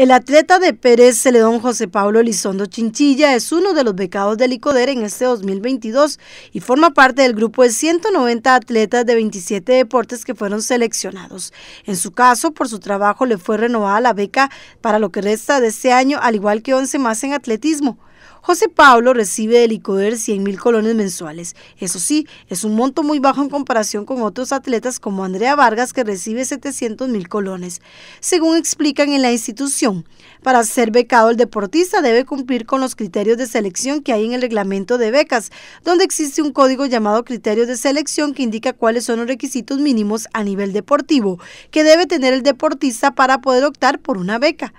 El atleta de Pérez Celedón José Pablo Elizondo Chinchilla es uno de los becados del ICODER en este 2022 y forma parte del grupo de 190 atletas de 27 deportes que fueron seleccionados. En su caso, por su trabajo le fue renovada la beca para lo que resta de este año, al igual que 11 más en atletismo. José Pablo recibe del ICODER 100 mil colones mensuales. Eso sí, es un monto muy bajo en comparación con otros atletas como Andrea Vargas, que recibe 700 mil colones. Según explican en la institución, para ser becado el deportista debe cumplir con los criterios de selección que hay en el reglamento de becas, donde existe un código llamado criterios de selección que indica cuáles son los requisitos mínimos a nivel deportivo que debe tener el deportista para poder optar por una beca.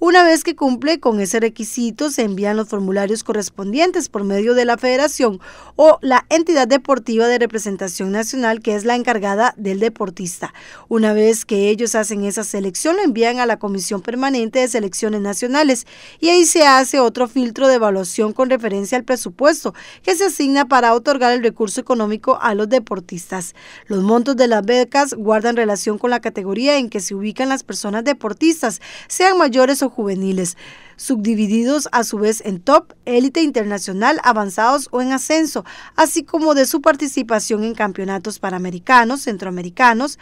Una vez que cumple con ese requisito, se envían los formularios correspondientes por medio de la federación o la entidad deportiva de representación nacional que es la encargada del deportista. Una vez que ellos hacen esa selección, lo envían a la Comisión Permanente de Selecciones Nacionales y ahí se hace otro filtro de evaluación con referencia al presupuesto que se asigna para otorgar el recurso económico a los deportistas. Los montos de las becas guardan relación con la categoría en que se ubican las personas deportistas, sean mayores o juveniles, subdivididos a su vez en top, élite internacional, avanzados o en ascenso, así como de su participación en campeonatos panamericanos, centroamericanos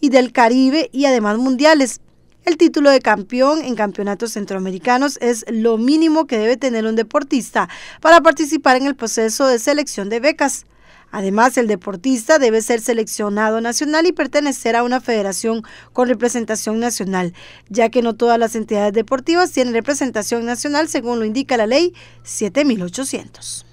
y del Caribe y además mundiales. El título de campeón en campeonatos centroamericanos es lo mínimo que debe tener un deportista para participar en el proceso de selección de becas. Además, el deportista debe ser seleccionado nacional y pertenecer a una federación con representación nacional, ya que no todas las entidades deportivas tienen representación nacional según lo indica la ley 7800.